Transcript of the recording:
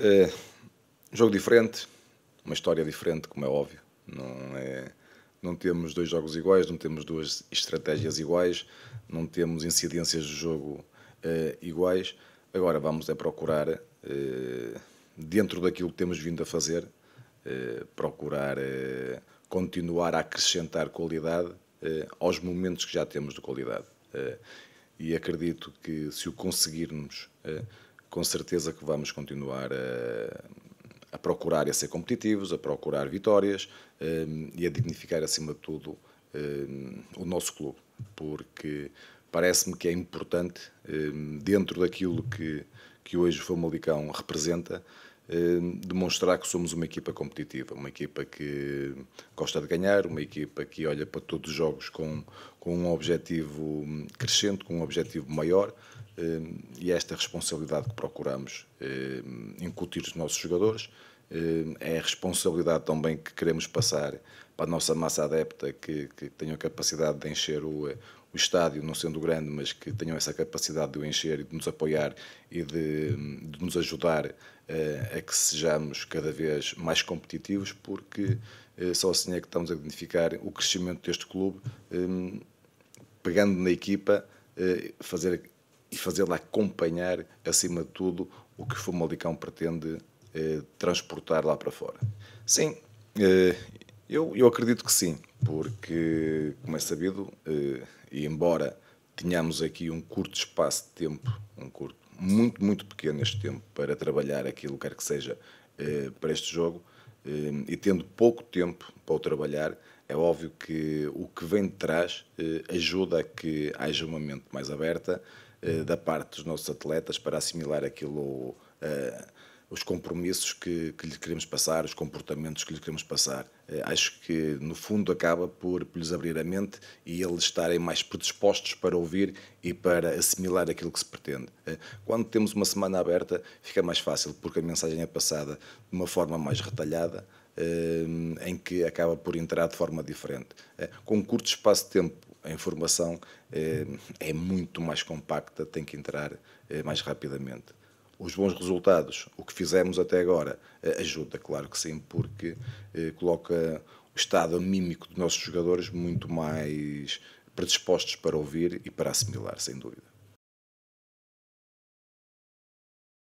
Eh, jogo diferente, uma história diferente, como é óbvio. Não, é, não temos dois jogos iguais, não temos duas estratégias iguais, não temos incidências de jogo eh, iguais. Agora vamos é procurar, eh, dentro daquilo que temos vindo a fazer, procurar continuar a acrescentar qualidade aos momentos que já temos de qualidade. e acredito que se o conseguirmos com certeza que vamos continuar a, eh, a procurar a ser competitivos, a procurar vitórias um, eh, e a dignificar, acima de tudo, um, eh, o nosso clube, porque parece-me que é importante, um, dentro daquilo que, que hoje o Famalicão representa, demonstrar que somos uma equipa competitiva, uma equipa que gosta de ganhar, uma equipa que olha para todos os jogos com, com um objetivo hum, crescente, com um objetivo maior. Ehm, e é esta responsabilidade que procuramos ehm, incutir os nossos jogadores ehm, é a responsabilidade também que queremos passar para a nossa massa adepta que, que tenham a capacidade de encher o, eh, o estádio, não sendo grande, mas que tenham essa capacidade de o encher e de nos apoiar e de, de nos ajudar eh, a que sejamos cada vez mais competitivos, porque eh, só assim é que estamos a identificar o crescimento deste clube, pegando na equipa, fazer e fazê-la acompanhar, acima de tudo, o que o Fumalicão pretende eh, transportar lá para fora. Sim, eh, eu, eu acredito que sim, porque, como é sabido, eh, e embora tenhamos aqui um curto espaço de tempo, um curto, muito, muito pequeno este tempo, para trabalhar aquilo quer que seja eh, para este jogo, eh, e tendo pouco tempo para o trabalhar, é óbvio que o que vem de trás eh, ajuda a que haja uma mente mais aberta eh, da parte dos nossos atletas para assimilar aquilo, eh, os compromissos que, que lhe queremos passar, os comportamentos que lhe queremos passar. Eh, acho que, no fundo, acaba por, por lhes abrir a mente e eles estarem mais predispostos para ouvir e para assimilar aquilo que se pretende. Quando temos uma semana aberta, fica mais fácil, porque a mensagem é passada de uma forma mais retalhada, em que acaba por entrar de forma diferente. Com um curto espaço de tempo, a informação é, é muito mais compacta, tem que entrar é, mais rapidamente. Os bons resultados, o que fizemos até agora, eh, ajuda, claro que sim, porque coloca o estado mímico dos nossos jogadores muito mais predispostos para ouvir e para assimilar, sem dúvida.